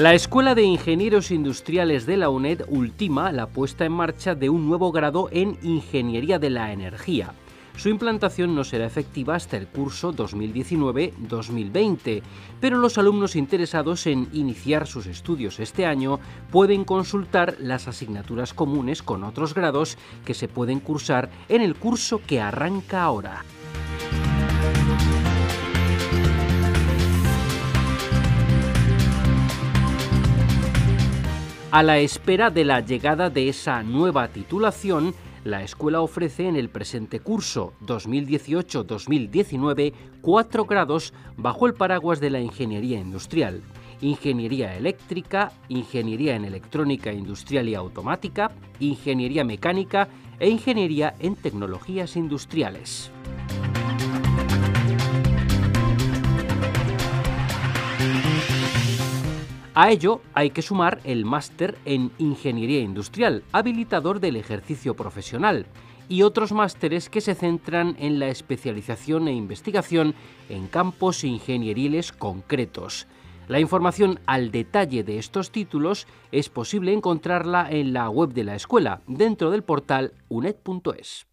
La Escuela de Ingenieros Industriales de la UNED ultima la puesta en marcha de un nuevo grado en Ingeniería de la Energía. Su implantación no será efectiva hasta el curso 2019-2020, pero los alumnos interesados en iniciar sus estudios este año pueden consultar las asignaturas comunes con otros grados que se pueden cursar en el curso que arranca ahora. A la espera de la llegada de esa nueva titulación, la escuela ofrece en el presente curso 2018-2019 cuatro grados bajo el paraguas de la ingeniería industrial. Ingeniería eléctrica, ingeniería en electrónica industrial y automática, ingeniería mecánica e ingeniería en tecnologías industriales. A ello hay que sumar el máster en Ingeniería Industrial, habilitador del ejercicio profesional, y otros másteres que se centran en la especialización e investigación en campos ingenieriles concretos. La información al detalle de estos títulos es posible encontrarla en la web de la escuela, dentro del portal uned.es.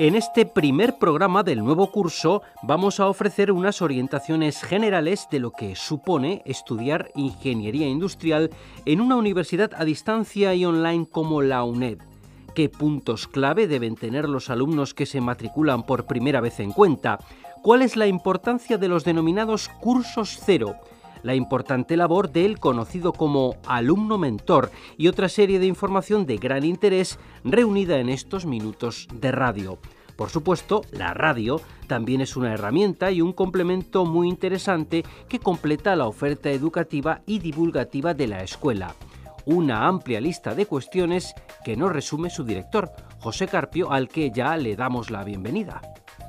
En este primer programa del nuevo curso vamos a ofrecer unas orientaciones generales de lo que supone estudiar ingeniería industrial en una universidad a distancia y online como la UNED. ¿Qué puntos clave deben tener los alumnos que se matriculan por primera vez en cuenta? ¿Cuál es la importancia de los denominados cursos cero? la importante labor del conocido como alumno mentor y otra serie de información de gran interés reunida en estos minutos de radio. Por supuesto, la radio también es una herramienta y un complemento muy interesante que completa la oferta educativa y divulgativa de la escuela. Una amplia lista de cuestiones que nos resume su director, José Carpio, al que ya le damos la bienvenida.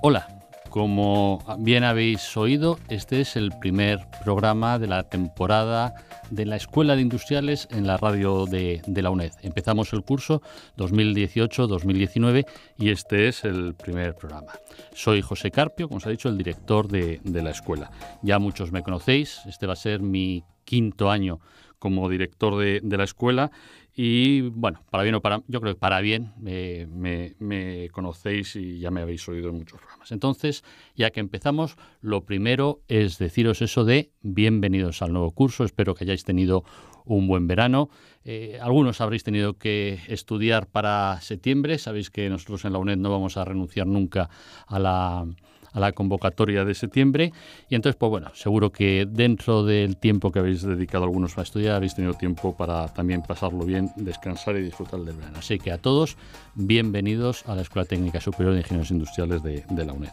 Hola, como bien habéis oído, este es el primer programa de la temporada de la Escuela de Industriales en la radio de, la UNED. Empezamos el curso 2018-2019 y este es el primer programa. Soy José Carpio, como os ha dicho, el director de, la escuela. Ya muchos me conocéis, este va a ser mi quinto año como director de, la escuela y bueno, para bien o para, yo creo que para bien eh, me, conocéis y ya me habéis oído en muchos programas. Entonces, ya que empezamos, lo primero es deciros eso de bienvenidos al nuevo curso. Espero que hayáis tenido un buen verano. Eh, algunos habréis tenido que estudiar para septiembre. Sabéis que nosotros en la UNED no vamos a renunciar nunca a la a la convocatoria de septiembre. Y entonces, pues bueno, seguro que dentro del tiempo que habéis dedicado algunos a estudiar, habéis tenido tiempo para también pasarlo bien, descansar y disfrutar del verano. Así que a todos, bienvenidos a la Escuela Técnica Superior de Ingenieros Industriales de, de la UNED.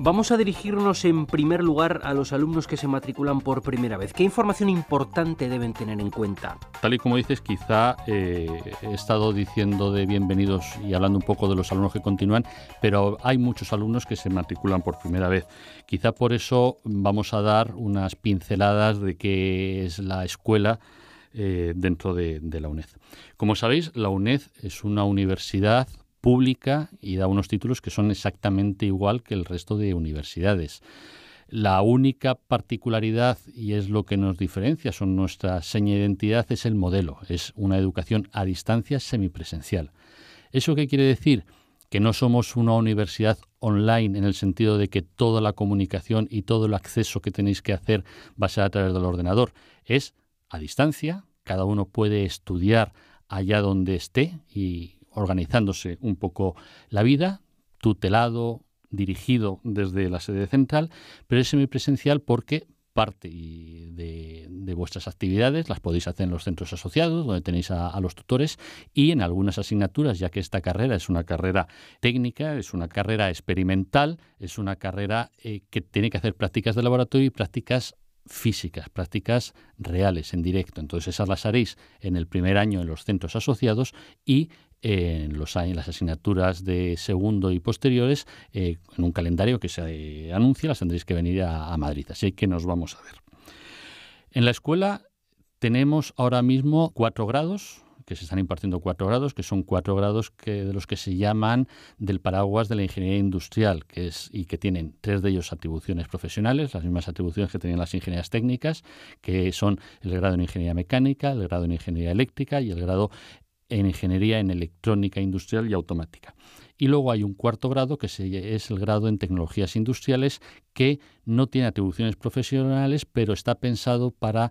Vamos a dirigirnos en primer lugar a los alumnos que se matriculan por primera vez. ¿Qué información importante deben tener en cuenta? Tal y como dices, quizá eh, he estado diciendo de bienvenidos y hablando un poco de los alumnos que continúan, pero hay muchos alumnos que se matriculan por primera vez. Quizá por eso vamos a dar unas pinceladas de qué es la escuela eh, dentro de, de la UNED. Como sabéis, la UNED es una universidad pública y da unos títulos que son exactamente igual que el resto de universidades. La única particularidad, y es lo que nos diferencia, son nuestra seña de identidad, es el modelo, es una educación a distancia semipresencial. ¿Eso qué quiere decir? Que no somos una universidad online en el sentido de que toda la comunicación y todo el acceso que tenéis que hacer va a ser a través del ordenador. Es a distancia, cada uno puede estudiar allá donde esté y organizándose un poco la vida, tutelado, dirigido desde la sede central, pero es semipresencial porque parte de, vuestras actividades, las podéis hacer en los centros asociados, donde tenéis a, los tutores, y en algunas asignaturas, ya que esta carrera es una carrera técnica, es una carrera experimental, es una carrera eh, que tiene que hacer prácticas de laboratorio y prácticas físicas, prácticas reales, en directo. Entonces esas las haréis en el primer año en los centros asociados y en, los, las asignaturas de segundo y posteriores, eh, en un calendario que se anuncia, las tendréis que venir a, Madrid. Así que nos vamos a ver. En la escuela tenemos ahora mismo cuatro grados, que se están impartiendo cuatro grados, que son cuatro grados que, de los que se llaman del paraguas de la ingeniería industrial, que es y que tienen tres de ellos atribuciones profesionales, las mismas atribuciones que tenían las ingenierías técnicas, que son el grado en ingeniería mecánica, el grado en ingeniería eléctrica y el grado en ingeniería en electrónica industrial y automática. Y luego hay un cuarto grado, que es el grado en tecnologías industriales, que no tiene atribuciones profesionales, pero está pensado para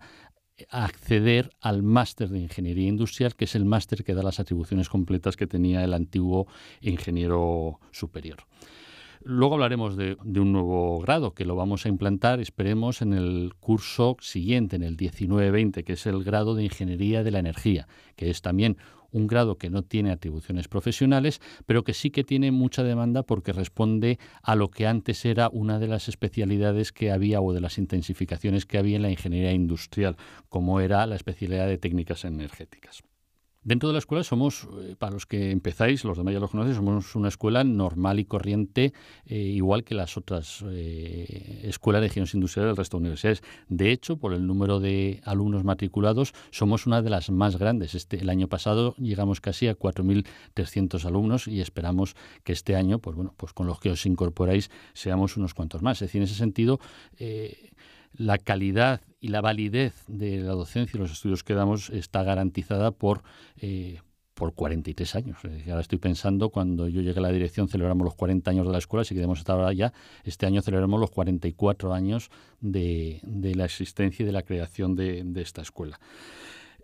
acceder al máster de ingeniería industrial, que es el máster que da las atribuciones completas que tenía el antiguo ingeniero superior. Luego hablaremos de, un nuevo grado que lo vamos a implantar, esperemos, en el curso siguiente, en el 19-20, que es el grado de Ingeniería de la Energía, que es también un grado que no tiene atribuciones profesionales, pero que sí que tiene mucha demanda porque responde a lo que antes era una de las especialidades que había o de las intensificaciones que había en la ingeniería industrial, como era la especialidad de técnicas energéticas. Dentro de la escuela somos, eh, para los que empezáis, los demás ya los conocéis, somos una escuela normal y corriente, eh, igual que las otras eh, escuelas de ingenieros industriales del resto de universidades. De hecho, por el número de alumnos matriculados, somos una de las más grandes. Este, el año pasado llegamos casi a 4.300 alumnos y esperamos que este año, pues bueno, pues con los que os incorporáis, seamos unos cuantos más. Es decir, en ese sentido, la calidad y la validez de la docencia y los estudios que damos está garantizada por, eh, por 43 años. Ahora estoy pensando, cuando yo llegué a la dirección celebramos los 40 años de la escuela, si queremos hasta ahora ya, este año celebramos los 44 años de, la existencia y de la creación de, esta escuela.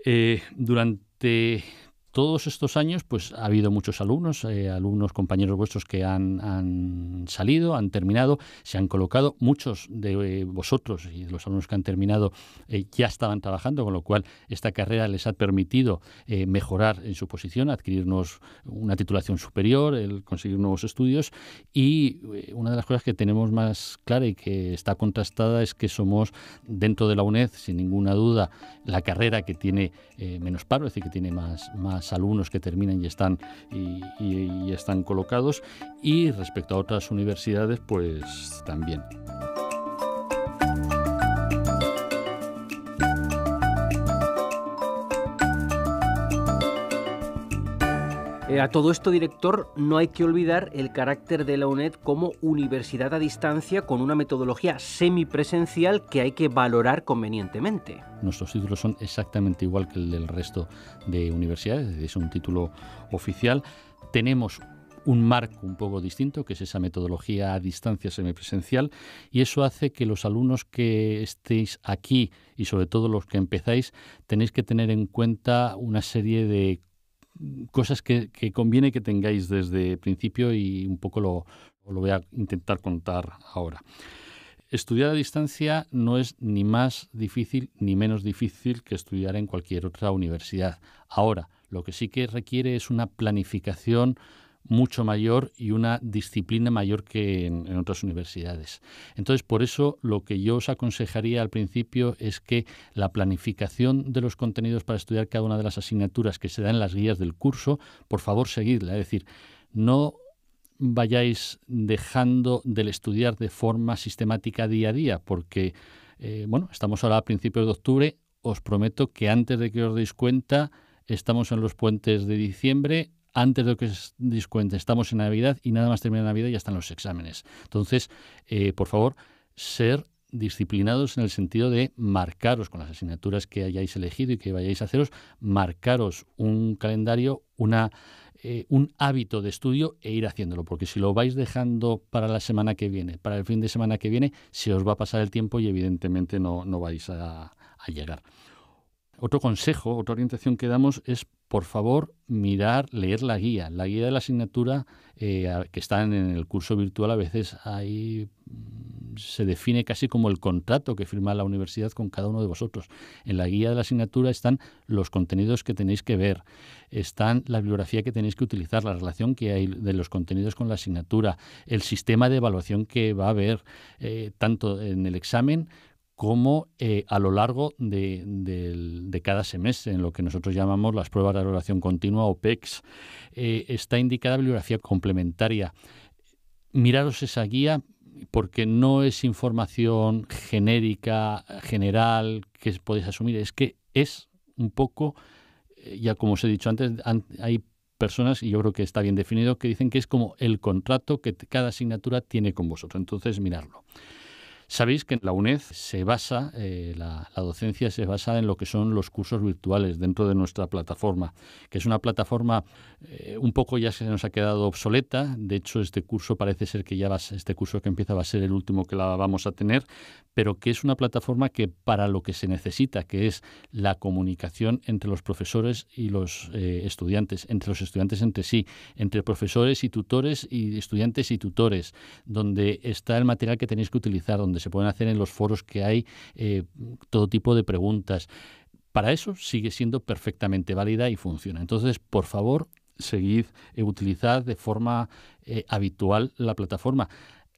Eh, durante todos estos años, pues ha habido muchos alumnos, eh, alumnos, compañeros vuestros que han, salido, han terminado, se han colocado. Muchos de eh, vosotros y de los alumnos que han terminado eh, ya estaban trabajando, con lo cual esta carrera les ha permitido mejorar en su posición, adquirirnos una titulación superior, el conseguir nuevos estudios. Y una de las cosas que tenemos más clara y que está contrastada es que somos dentro de la UNED, sin ninguna duda, la carrera que tiene menos paro, es decir, que tiene más, más alumnos que terminan y están, y están colocados y respecto a otras universidades pues también. Eh, a todo esto, director, no hay que olvidar el carácter de la UNED como universidad a distancia con una metodología semipresencial que hay que valorar convenientemente. Nuestros títulos son exactamente igual que el del resto de universidades, es un título oficial. Tenemos un marco un poco distinto, que es esa metodología a distancia semipresencial, y eso hace que los alumnos que estéis aquí y sobre todo los que empezáis tenéis que tener en cuenta una serie de cosas que, conviene que tengáis desde el principio y un poco lo, lo voy a intentar contar ahora. Estudiar a distancia no es ni más difícil ni menos difícil que estudiar en cualquier otra universidad. Ahora, lo que sí que requiere es una planificación mucho mayor y una disciplina mayor que en, otras universidades. Entonces, por eso lo que yo os aconsejaría al principio es que la planificación de los contenidos para estudiar cada una de las asignaturas que se dan en las guías del curso, por favor, seguidla. Es decir, no vayáis dejando del estudiar de forma sistemática día a día, porque, eh, bueno, estamos ahora a principios de octubre, os prometo que antes de que os deis cuenta, estamos en los puentes de diciembre, antes de que os estamos en Navidad y nada más termina Navidad y ya están los exámenes. Entonces, eh, por favor, ser disciplinados en el sentido de marcaros con las asignaturas que hayáis elegido y que vayáis a haceros, marcaros un calendario, una, eh, un hábito de estudio e ir haciéndolo, porque si lo vais dejando para la semana que viene, para el fin de semana que viene, se os va a pasar el tiempo y evidentemente no, vais a llegar. Otro consejo, otra orientación que damos es por favor mirar, leer la guía. La guía de la asignatura eh, que está en el curso virtual a veces ahí mm, se define casi como el contrato que firma la universidad con cada uno de vosotros. En la guía de la asignatura están los contenidos que tenéis que ver, están la bibliografía que tenéis que utilizar, la relación que hay de los contenidos con la asignatura, el sistema de evaluación que va a haber eh, tanto en el examen como eh, a lo largo de, cada semestre, en lo que nosotros llamamos las pruebas de valoración continua o PECs. Eh, está indicada bibliografía complementaria. Miraros esa guía porque no es información genérica, general, que podéis asumir, es que es un poco, eh, ya como os he dicho antes, hay personas, y yo creo que está bien definido, que dicen que es como el contrato que cada asignatura tiene con vosotros. Entonces, mirarlo. Sabéis que en la UNED se basa, eh, la, docencia se basa en lo que son los cursos virtuales dentro de nuestra plataforma, que es una plataforma eh, un poco ya se nos ha quedado obsoleta. De hecho, este curso parece ser que ya va, este curso que empieza va a ser el último que la vamos a tener, pero que es una plataforma que para lo que se necesita, que es la comunicación entre los profesores y los eh, estudiantes, entre los estudiantes entre sí, entre profesores y tutores y estudiantes y tutores, donde está el material que tenéis que utilizar, donde se pueden hacer en los foros que hay eh, todo tipo de preguntas. Para eso sigue siendo perfectamente válida y funciona. Entonces, por favor, seguid, y eh, utilizad de forma eh, habitual la plataforma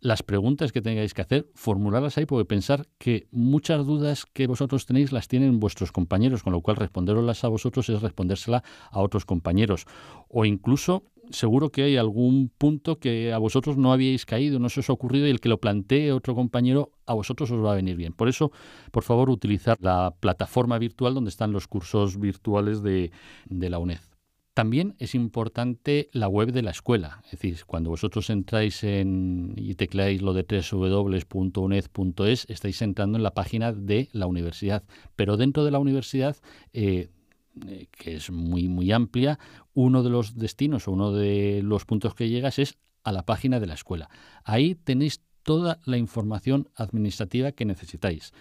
las preguntas que tengáis que hacer, formularlas ahí, porque pensar que muchas dudas que vosotros tenéis las tienen vuestros compañeros, con lo cual responderoslas a vosotros es respondérsela a otros compañeros. O incluso seguro que hay algún punto que a vosotros no habíais caído, no se os ha ocurrido y el que lo plantee otro compañero a vosotros os va a venir bien. Por eso, por favor, utilizar la plataforma virtual donde están los cursos virtuales de, la UNED. También es importante la web de la escuela, es decir, cuando vosotros entráis en y tecleáis lo de www.uned.es, estáis entrando en la página de la universidad, pero dentro de la universidad eh, eh, que es muy, muy amplia, uno de los destinos o uno de los puntos que llegas es a la página de la escuela. Ahí tenéis toda la información administrativa que necesitáis.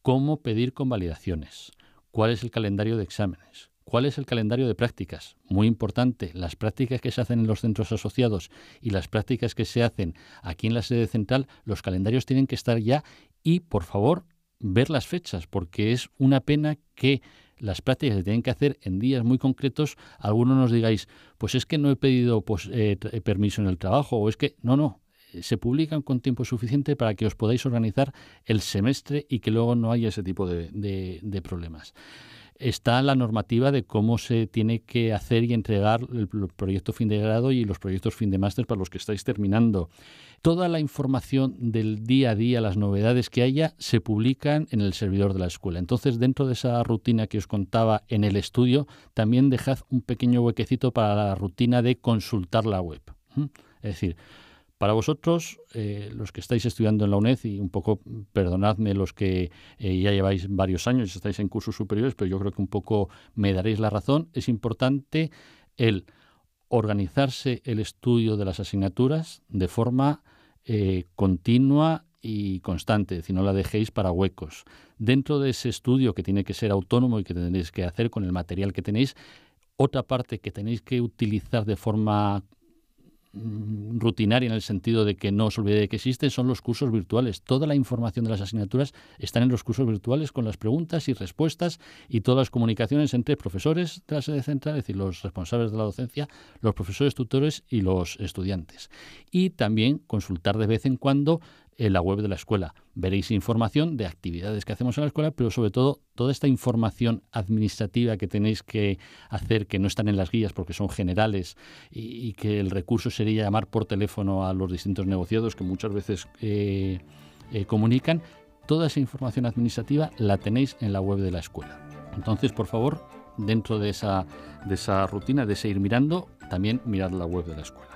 Cómo pedir convalidaciones, cuál es el calendario de exámenes, cuál es el calendario de prácticas. Muy importante, las prácticas que se hacen en los centros asociados y las prácticas que se hacen aquí en la sede central, los calendarios tienen que estar ya y, por favor, ver las fechas, porque es una pena que las prácticas se tienen que hacer en días muy concretos, algunos nos digáis, pues es que no he pedido pues, eh, permiso en el trabajo, o es que no, no, se publican con tiempo suficiente para que os podáis organizar el semestre y que luego no haya ese tipo de, problemas está la normativa de cómo se tiene que hacer y entregar el proyecto fin de grado y los proyectos fin de máster para los que estáis terminando. Toda la información del día a día, las novedades que haya, se publican en el servidor de la escuela. Entonces, dentro de esa rutina que os contaba en el estudio, también dejad un pequeño huequecito para la rutina de consultar la web. Es decir, para vosotros, eh, los que estáis estudiando en la UNED, y un poco, perdonadme los que eh, ya lleváis varios años y estáis en cursos superiores, pero yo creo que un poco me daréis la razón, es importante el organizarse el estudio de las asignaturas de forma eh, continua y constante, es decir, no la dejéis para huecos. Dentro de ese estudio que tiene que ser autónomo y que tendréis que hacer con el material que tenéis, otra parte que tenéis que utilizar de forma Mm, rutinaria en el sentido de que no os olvidéis de que existen son los cursos virtuales. Toda la información de las asignaturas están en los cursos virtuales con las preguntas y respuestas y todas las comunicaciones entre profesores de la sede central, es decir, los responsables de la docencia, los profesores tutores y los estudiantes. Y también consultar de vez en cuando en la web de la escuela. Veréis información de actividades que hacemos en la escuela, pero sobre todo toda esta información administrativa que tenéis que hacer, que no están en las guías porque son generales y, que el recurso sería llamar por teléfono a los distintos negociados que muchas veces eh, eh, comunican. Toda esa información administrativa la tenéis en la web de la escuela. Entonces, por favor, dentro de esa, de esa rutina, de seguir mirando, también mirad la web de la escuela.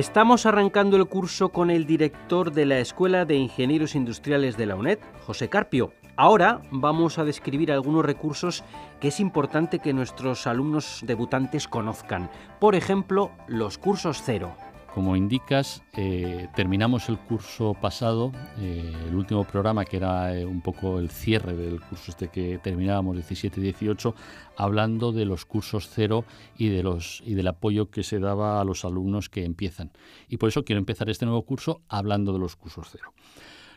Estamos arrancando el curso con el director de la Escuela de Ingenieros Industriales de la UNED, José Carpio. Ahora vamos a describir algunos recursos que es importante que nuestros alumnos debutantes conozcan. Por ejemplo, los cursos cero. Como indicas, eh, terminamos el curso pasado, eh, el último programa que era eh, un poco el cierre del curso este que terminábamos 17-18, hablando de los cursos cero y, de los, y del apoyo que se daba a los alumnos que empiezan. Y por eso quiero empezar este nuevo curso hablando de los cursos cero.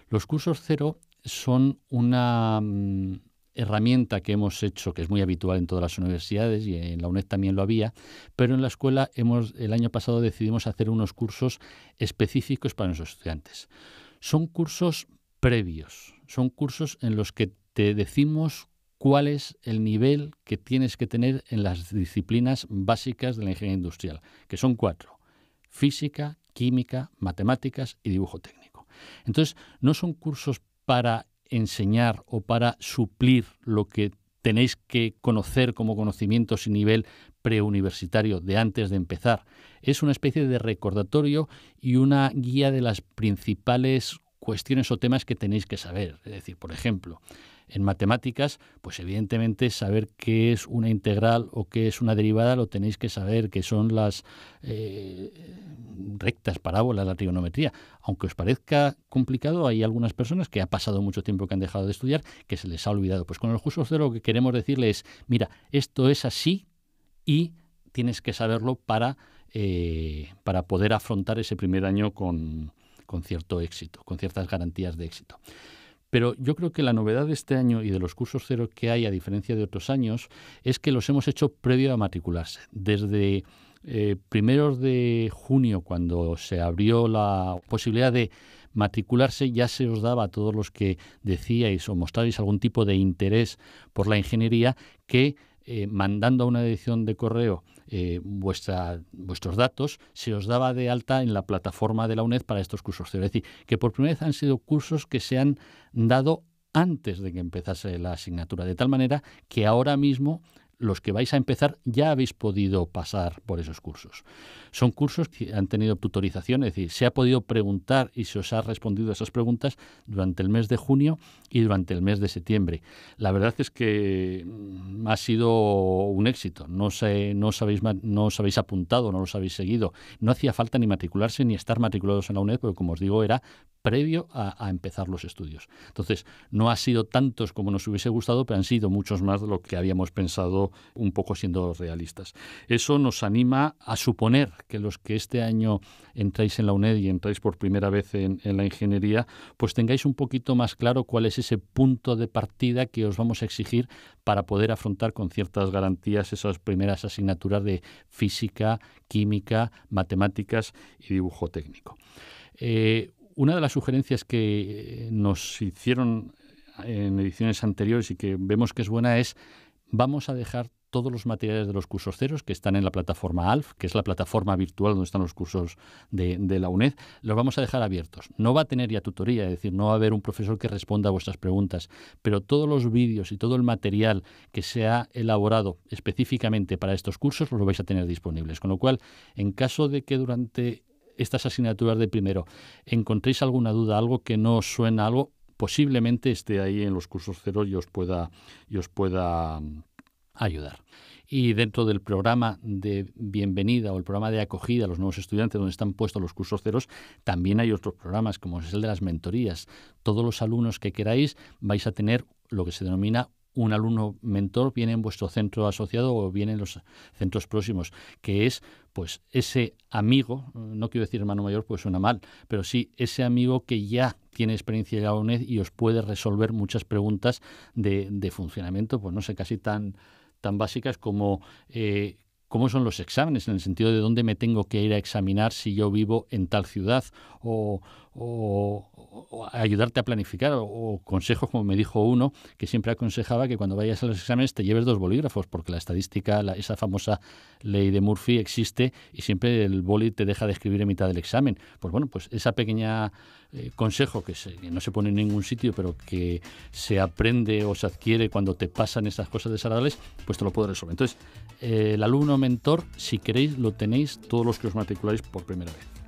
Los cursos cero son una... Mm, herramienta que hemos hecho, que es muy habitual en todas las universidades y en la UNED también lo había, pero en la escuela hemos, el año pasado decidimos hacer unos cursos específicos para nuestros estudiantes. Son cursos previos, son cursos en los que te decimos cuál es el nivel que tienes que tener en las disciplinas básicas de la ingeniería industrial, que son cuatro, física, química, matemáticas y dibujo técnico. Entonces, no son cursos para enseñar o para suplir lo que tenéis que conocer como conocimientos y nivel preuniversitario de antes de empezar. Es una especie de recordatorio y una guía de las principales cuestiones o temas que tenéis que saber. Es decir, por ejemplo, en matemáticas, pues evidentemente saber qué es una integral o qué es una derivada lo tenéis que saber, que son las eh, rectas, parábolas, la trigonometría. Aunque os parezca complicado, hay algunas personas que ha pasado mucho tiempo que han dejado de estudiar, que se les ha olvidado. Pues con el justo cero lo que queremos decirles es, mira, esto es así y tienes que saberlo para, eh, para poder afrontar ese primer año con, con cierto éxito, con ciertas garantías de éxito. Pero yo creo que la novedad de este año y de los cursos cero que hay, a diferencia de otros años, es que los hemos hecho previo a matricularse. Desde eh, primeros de junio, cuando se abrió la posibilidad de matricularse, ya se os daba a todos los que decíais o mostráis algún tipo de interés por la ingeniería que eh, mandando a una edición de correo eh, vuestra, vuestros datos, se os daba de alta en la plataforma de la UNED para estos cursos Es decir, que por primera vez han sido cursos que se han dado antes de que empezase la asignatura, de tal manera que ahora mismo los que vais a empezar ya habéis podido pasar por esos cursos. Son cursos que han tenido tutorización, es decir, se ha podido preguntar y se os ha respondido a esas preguntas durante el mes de junio y durante el mes de septiembre. La verdad es que mm, ha sido un éxito. No, sé, no, os, habéis, no os habéis apuntado, no los habéis seguido. No hacía falta ni matricularse ni estar matriculados en la UNED, porque como os digo, era previo a, a, empezar los estudios. Entonces, no ha sido tantos como nos hubiese gustado, pero han sido muchos más de lo que habíamos pensado un poco siendo realistas. Eso nos anima a suponer que los que este año entráis en la UNED y entráis por primera vez en, la ingeniería, pues tengáis un poquito más claro cuál es ese punto de partida que os vamos a exigir para poder afrontar con ciertas garantías esas primeras asignaturas de física, química, matemáticas y dibujo técnico. Eh, una de las sugerencias que nos hicieron en ediciones anteriores y que vemos que es buena es vamos a dejar todos los materiales de los cursos ceros que están en la plataforma ALF, que es la plataforma virtual donde están los cursos de, la UNED, los vamos a dejar abiertos. No va a tener ya tutoría, es decir, no va a haber un profesor que responda a vuestras preguntas, pero todos los vídeos y todo el material que se ha elaborado específicamente para estos cursos los vais a tener disponibles. Con lo cual, en caso de que durante estas asignaturas de primero encontréis alguna duda, algo que no os suena, algo posiblemente esté ahí en los cursos cero y os pueda, y os pueda mm, ayudar. Y dentro del programa de bienvenida o el programa de acogida a los nuevos estudiantes, donde están puestos los cursos ceros, también hay otros programas, como es el de las mentorías. Todos los alumnos que queráis vais a tener lo que se denomina un alumno mentor viene en vuestro centro asociado o viene en los centros próximos, que es pues ese amigo, no quiero decir hermano mayor, pues suena mal, pero sí ese amigo que ya tiene experiencia de la UNED y os puede resolver muchas preguntas de, de funcionamiento, pues no sé, casi tan, tan básicas como eh, cómo son los exámenes, en el sentido de dónde me tengo que ir a examinar si yo vivo en tal ciudad o o ayudarte a planificar o, consejos, como me dijo uno, que siempre aconsejaba que cuando vayas a los exámenes te lleves dos bolígrafos, porque la estadística, esa famosa ley de Murphy existe y siempre el boli te deja de escribir en mitad del examen. Pues bueno, pues esa pequeña eh, consejo que, no se pone en ningún sitio, pero que se aprende o se adquiere cuando te pasan esas cosas desagradables, pues te lo puedo resolver. Entonces, eh, el alumno mentor, si queréis, lo tenéis todos los que os matriculáis por primera vez.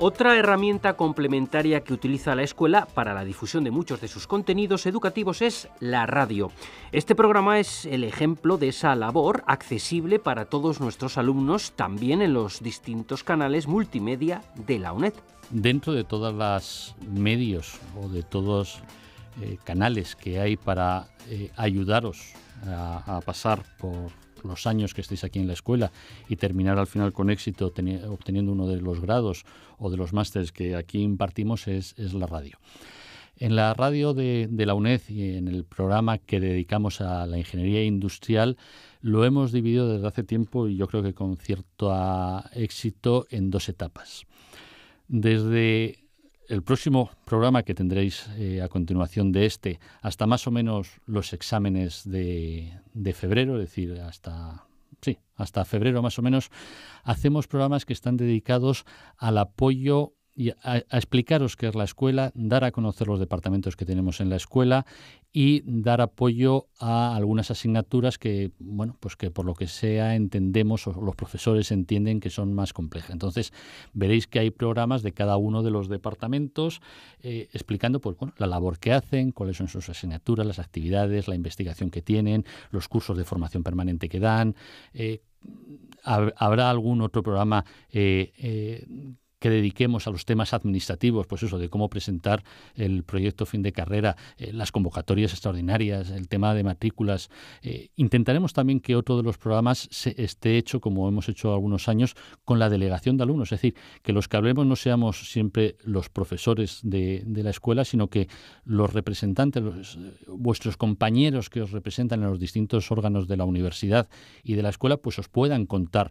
Otra herramienta complementaria que utiliza la escuela para la difusión de muchos de sus contenidos educativos es la radio. Este programa es el ejemplo de esa labor accesible para todos nuestros alumnos también en los distintos canales multimedia de la UNED. Dentro de todos los medios o de todos eh, canales que hay para eh, ayudaros a pasar por los años que estéis aquí en la escuela y terminar al final con éxito obteniendo uno de los grados o de los másteres que aquí impartimos es, la radio. En la radio de, de, la UNED y en el programa que dedicamos a la ingeniería industrial lo hemos dividido desde hace tiempo y yo creo que con cierto ah, éxito en dos etapas. Desde el próximo programa que tendréis eh, a continuación de este, hasta más o menos los exámenes de, de febrero, es decir, hasta sí, hasta febrero más o menos, hacemos programas que están dedicados al apoyo y a, explicaros qué es la escuela, dar a conocer los departamentos que tenemos en la escuela y dar apoyo a algunas asignaturas que, bueno, pues que por lo que sea entendemos o los profesores entienden que son más complejas. Entonces, veréis que hay programas de cada uno de los departamentos eh, explicando pues, bueno, la labor que hacen, cuáles son sus asignaturas, las actividades, la investigación que tienen, los cursos de formación permanente que dan. Eh, habrá algún otro programa eh, que dediquemos a los temas administrativos, pues eso, de cómo presentar el proyecto fin de carrera, eh, las convocatorias extraordinarias, el tema de matrículas. Eh, intentaremos también que otro de los programas se, esté hecho, como hemos hecho algunos años, con la delegación de alumnos, es decir, que los que hablemos no seamos siempre los profesores de, la escuela, sino que los representantes, eh, vuestros compañeros que os representan en los distintos órganos de la universidad y de la escuela, pues os puedan contar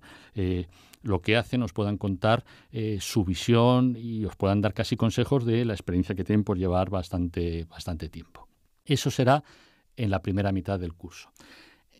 lo que hacen, os puedan contar eh, su visión y os puedan dar casi consejos de la experiencia que tienen por llevar bastante, bastante tiempo. Eso será en la primera mitad del curso.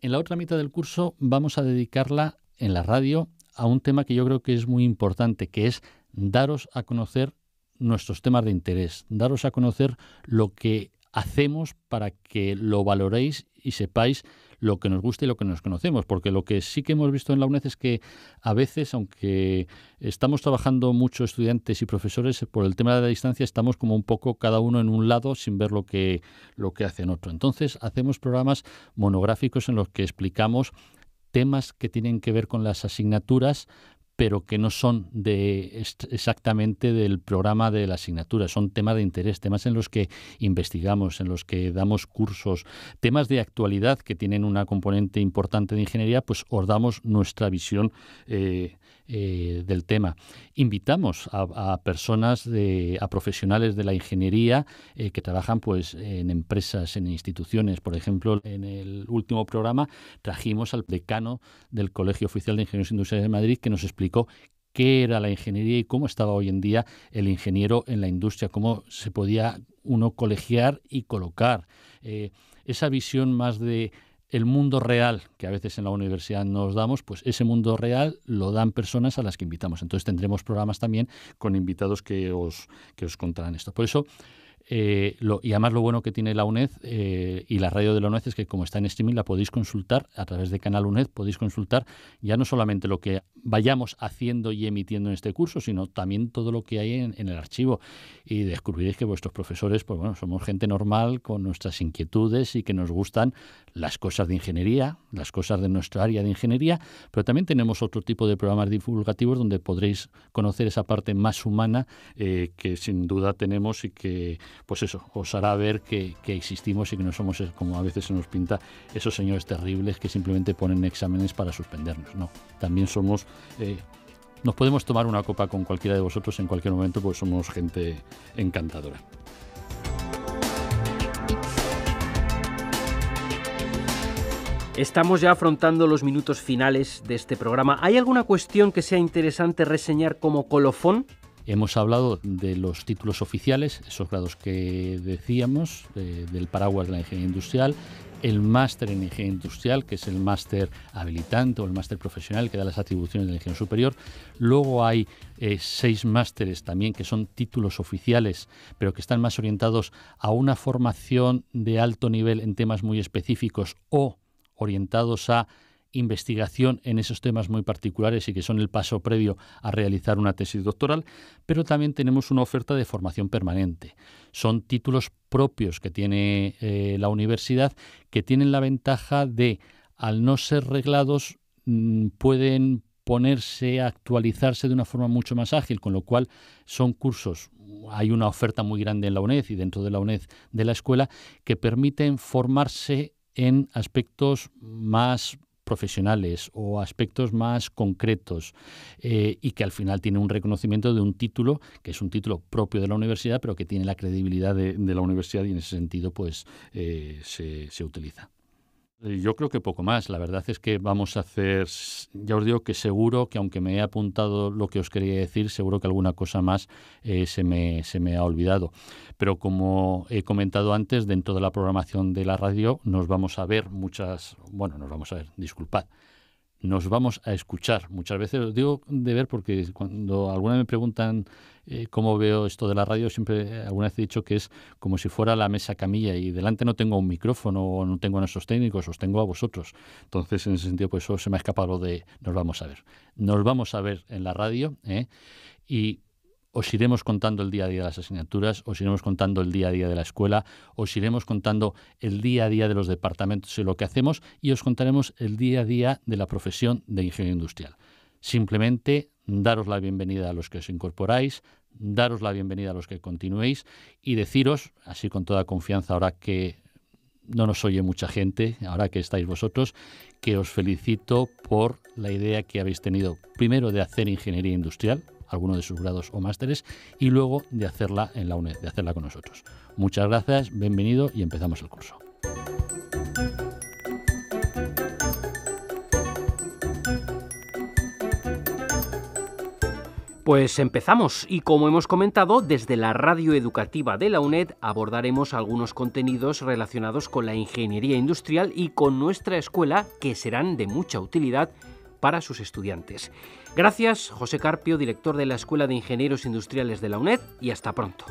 En la otra mitad del curso vamos a dedicarla en la radio a un tema que yo creo que es muy importante, que es daros a conocer nuestros temas de interés, daros a conocer lo que hacemos para que lo valoréis y sepáis lo que nos gusta y lo que nos conocemos, porque lo que sí que hemos visto en la UNED es que a veces, aunque estamos trabajando muchos estudiantes y profesores por el tema de la distancia, estamos como un poco cada uno en un lado sin ver lo que, lo que hacen otro. Entonces, hacemos programas monográficos en los que explicamos temas que tienen que ver con las asignaturas, pero que no son exactamente del programa de la asignatura, son temas de interés, temas en los que investigamos, en los que damos cursos, temas de actualidad que tienen una componente importante de ingeniería, pues os damos nuestra visión eh, eh, del tema. Invitamos a, personas, a profesionales de la ingeniería eh, que trabajan pues, en empresas, en instituciones. Por ejemplo, en el último programa trajimos al decano del Colegio Oficial de Ingenieros Industriales de Madrid que nos explicó qué era la ingeniería y cómo estaba hoy en día el ingeniero en la industria, cómo se podía uno colegiar y colocar. Eh, esa visión más de el mundo real que a veces en la universidad nos damos, pues ese mundo real lo dan personas a las que invitamos. Entonces tendremos programas también con invitados que os, que os contarán esto. Por eso eh, y además lo bueno que tiene la UNED eh, y la radio de la UNED es que como está en streaming la podéis consultar a través de Canal UNED, podéis consultar ya no solamente lo que vayamos haciendo y emitiendo en este curso, sino también todo lo que hay en, el archivo. Y descubriréis que vuestros profesores, pues bueno, somos gente normal con nuestras inquietudes y que nos gustan las cosas de ingeniería, las cosas de nuestra área de ingeniería, pero también tenemos otro tipo de programas divulgativos donde podréis conocer esa parte más humana eh, que sin duda tenemos y que pues eso, os hará ver que, existimos y que no somos, como a veces se nos pinta, esos señores terribles que simplemente ponen exámenes para suspendernos. No, también somos... Eh, nos podemos tomar una copa con cualquiera de vosotros en cualquier momento, pues somos gente encantadora. Estamos ya afrontando los minutos finales de este programa. ¿Hay alguna cuestión que sea interesante reseñar como colofón? Hemos hablado de los títulos oficiales, esos grados que decíamos, eh, del paraguas de la ingeniería industrial, el máster en ingeniería industrial, que es el máster habilitante o el máster profesional que da las atribuciones de la ingeniería superior. Luego hay eh, seis másteres también que son títulos oficiales, pero que están más orientados a una formación de alto nivel en temas muy específicos o orientados a investigación en esos temas muy particulares y que son el paso previo a realizar una tesis doctoral, pero también tenemos una oferta de formación permanente. Son títulos propios que tiene eh, la universidad que tienen la ventaja de, al no ser reglados, mm, pueden ponerse, a actualizarse de una forma mucho más ágil, con lo cual son cursos, hay una oferta muy grande en la UNED y dentro de la UNED de la escuela que permiten formarse en aspectos más profesionales o aspectos más concretos eh, y que al final tiene un reconocimiento de un título que es un título propio de la universidad pero que tiene la credibilidad de, la universidad y en ese sentido pues eh, se, se utiliza. Eh, yo creo que poco más. La verdad es que vamos a hacer, ya os digo que seguro que aunque me he apuntado lo que os quería decir, seguro que alguna cosa más eh, se, me, se me ha olvidado. Pero como he comentado antes, dentro de la programación de la radio nos vamos a ver muchas, bueno, nos vamos a ver, disculpad, nos vamos a escuchar. Muchas veces os digo de ver porque cuando alguna me preguntan eh, cómo veo esto de la radio, siempre eh, alguna vez he dicho que es como si fuera la mesa camilla y delante no tengo un micrófono o no tengo a nuestros técnicos, os tengo a vosotros. Entonces, en ese sentido, pues eso se me ha escapado de nos vamos a ver. Nos vamos a ver en la radio ¿eh? y os iremos contando el día a día de las asignaturas, os iremos contando el día a día de la escuela, os iremos contando el día a día de los departamentos y lo que hacemos y os contaremos el día a día de la profesión de ingeniero industrial. Simplemente daros la bienvenida a los que os incorporáis, daros la bienvenida a los que continuéis y deciros, así con toda confianza, ahora que no nos oye mucha gente, ahora que estáis vosotros, que os felicito por la idea que habéis tenido primero de hacer ingeniería industrial, alguno de sus grados o másteres, y luego de hacerla en la UNED, de hacerla con nosotros. Muchas gracias, bienvenido y empezamos el curso. Pues empezamos y como hemos comentado, desde la radio educativa de la UNED abordaremos algunos contenidos relacionados con la ingeniería industrial y con nuestra escuela que serán de mucha utilidad para sus estudiantes. Gracias, José Carpio, director de la Escuela de Ingenieros Industriales de la UNED, y hasta pronto.